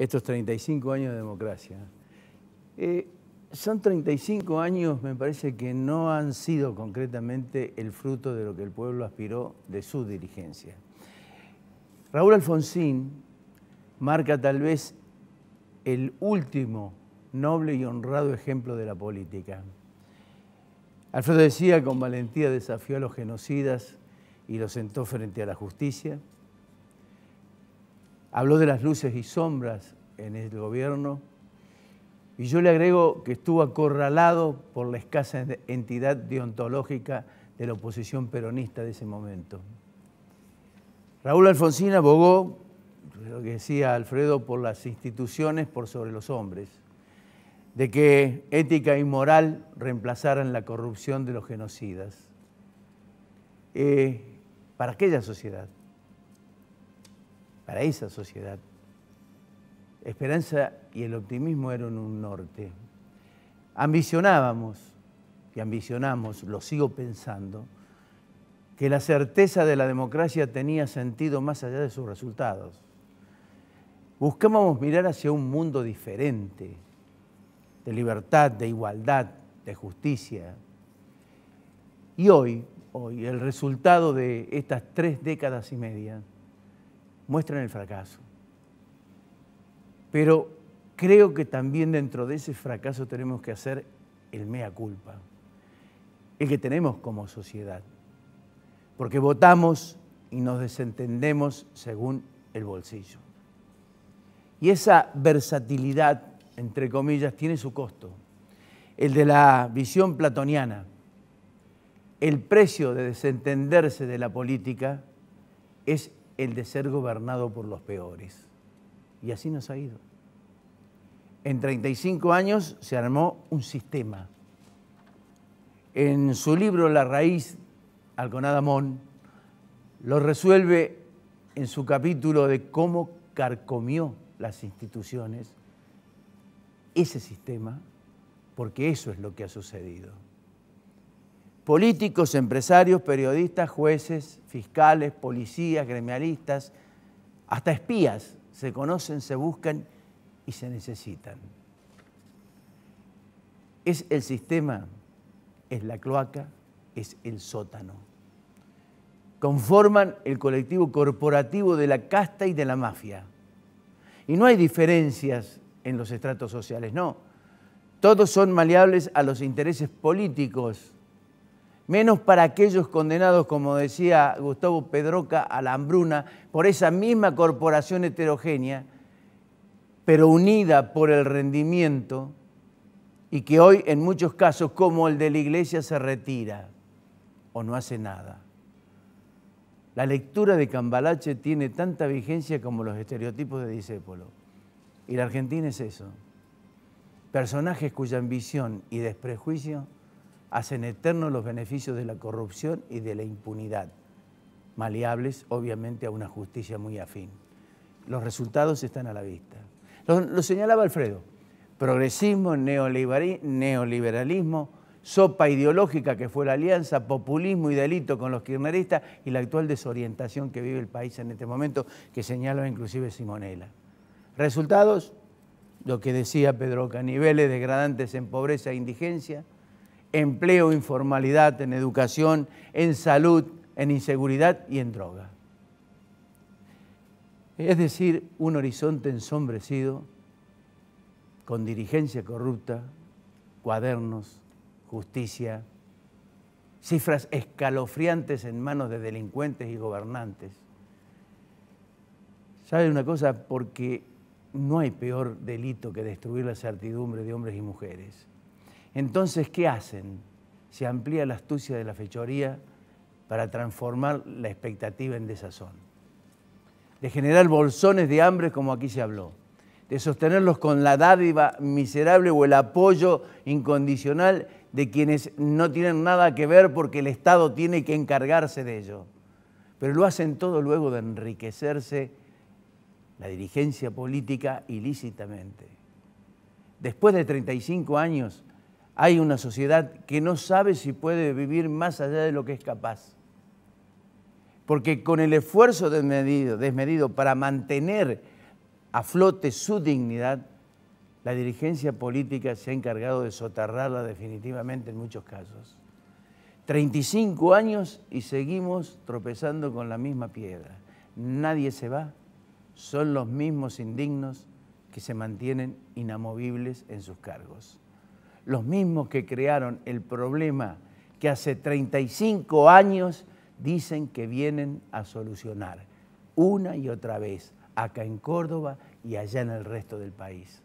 estos 35 años de democracia. Eh, son 35 años, me parece, que no han sido concretamente el fruto de lo que el pueblo aspiró de su dirigencia. Raúl Alfonsín marca tal vez el último noble y honrado ejemplo de la política. Alfredo decía, con valentía desafió a los genocidas y los sentó frente a la justicia. Habló de las luces y sombras en el gobierno. Y yo le agrego que estuvo acorralado por la escasa entidad deontológica de la oposición peronista de ese momento. Raúl Alfonsín abogó, lo que decía Alfredo, por las instituciones por sobre los hombres, de que ética y moral reemplazaran la corrupción de los genocidas. Eh, para aquella sociedad para esa sociedad. Esperanza y el optimismo eran un norte. Ambicionábamos, y ambicionamos, lo sigo pensando, que la certeza de la democracia tenía sentido más allá de sus resultados. Buscábamos mirar hacia un mundo diferente, de libertad, de igualdad, de justicia. Y hoy, hoy, el resultado de estas tres décadas y media muestran el fracaso. Pero creo que también dentro de ese fracaso tenemos que hacer el mea culpa, el que tenemos como sociedad, porque votamos y nos desentendemos según el bolsillo. Y esa versatilidad, entre comillas, tiene su costo, el de la visión platoniana. El precio de desentenderse de la política es el de ser gobernado por los peores. Y así nos ha ido. En 35 años se armó un sistema. En su libro La raíz, Alconada lo resuelve en su capítulo de cómo carcomió las instituciones ese sistema, porque eso es lo que ha sucedido políticos, empresarios, periodistas, jueces, fiscales, policías, gremialistas, hasta espías, se conocen, se buscan y se necesitan. Es el sistema, es la cloaca, es el sótano. Conforman el colectivo corporativo de la casta y de la mafia. Y no hay diferencias en los estratos sociales, no. Todos son maleables a los intereses políticos menos para aquellos condenados, como decía Gustavo Pedroca, a la hambruna, por esa misma corporación heterogénea, pero unida por el rendimiento y que hoy en muchos casos, como el de la iglesia, se retira o no hace nada. La lectura de Cambalache tiene tanta vigencia como los estereotipos de disépolo Y la Argentina es eso. Personajes cuya ambición y desprejuicio hacen eternos los beneficios de la corrupción y de la impunidad, maleables obviamente a una justicia muy afín. Los resultados están a la vista. Lo, señalaba Alfredo, progresismo, neoliberalismo, sopa ideológica que fue la alianza, populismo y delito con los kirchneristas y la actual desorientación que vive el país en este momento, que señala inclusive Simonela. Resultados, lo que decía Pedro Caniveles, degradantes en pobreza e indigencia, empleo, informalidad, en educación, en salud, en inseguridad y en droga. Es decir, un horizonte ensombrecido con dirigencia corrupta, cuadernos, justicia, cifras escalofriantes en manos de delincuentes y gobernantes. ¿Sabe una cosa? Porque no hay peor delito que destruir la certidumbre de hombres y mujeres. Entonces, ¿qué hacen? Se amplía la astucia de la fechoría para transformar la expectativa en desazón, de generar bolsones de hambre como aquí se habló, de sostenerlos con la dádiva miserable o el apoyo incondicional de quienes no tienen nada que ver porque el Estado tiene que encargarse de ello. Pero lo hacen todo luego de enriquecerse la dirigencia política ilícitamente. Después de 35 años hay una sociedad que no sabe si puede vivir más allá de lo que es capaz. Porque con el esfuerzo desmedido, desmedido para mantener a flote su dignidad, la dirigencia política se ha encargado de soterrarla definitivamente en muchos casos. 35 años y seguimos tropezando con la misma piedra. Nadie se va, son los mismos indignos que se mantienen inamovibles en sus cargos los mismos que crearon el problema que hace 35 años dicen que vienen a solucionar una y otra vez, acá en Córdoba y allá en el resto del país.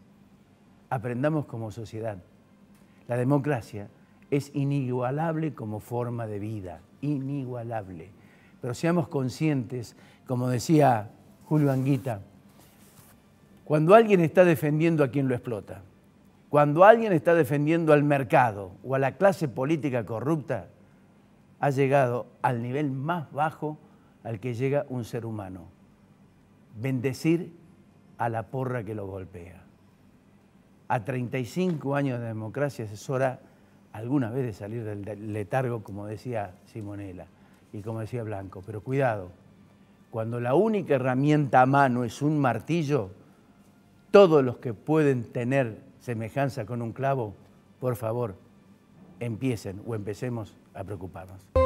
Aprendamos como sociedad. La democracia es inigualable como forma de vida, inigualable. Pero seamos conscientes, como decía Julio Anguita, cuando alguien está defendiendo a quien lo explota, cuando alguien está defendiendo al mercado o a la clase política corrupta, ha llegado al nivel más bajo al que llega un ser humano. Bendecir a la porra que lo golpea. A 35 años de democracia es hora alguna vez de salir del letargo, como decía Simonella y como decía Blanco. Pero cuidado, cuando la única herramienta a mano es un martillo, todos los que pueden tener semejanza con un clavo, por favor, empiecen o empecemos a preocuparnos.